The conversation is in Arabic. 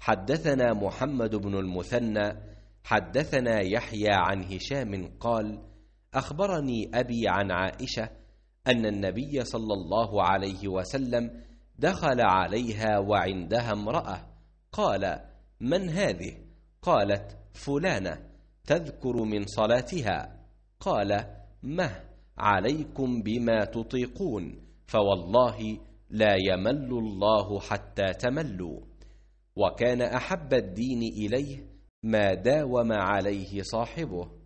حدثنا محمد بن المثنى حدثنا يحيى عن هشام قال اخبرني ابي عن عائشه ان النبي صلى الله عليه وسلم دخل عليها وعندها امراه قال من هذه قالت فلانه تذكر من صلاتها قال مه عليكم بما تطيقون فوالله لا يمل الله حتى تملوا وكان احب الدين اليه ما داوم عليه صاحبه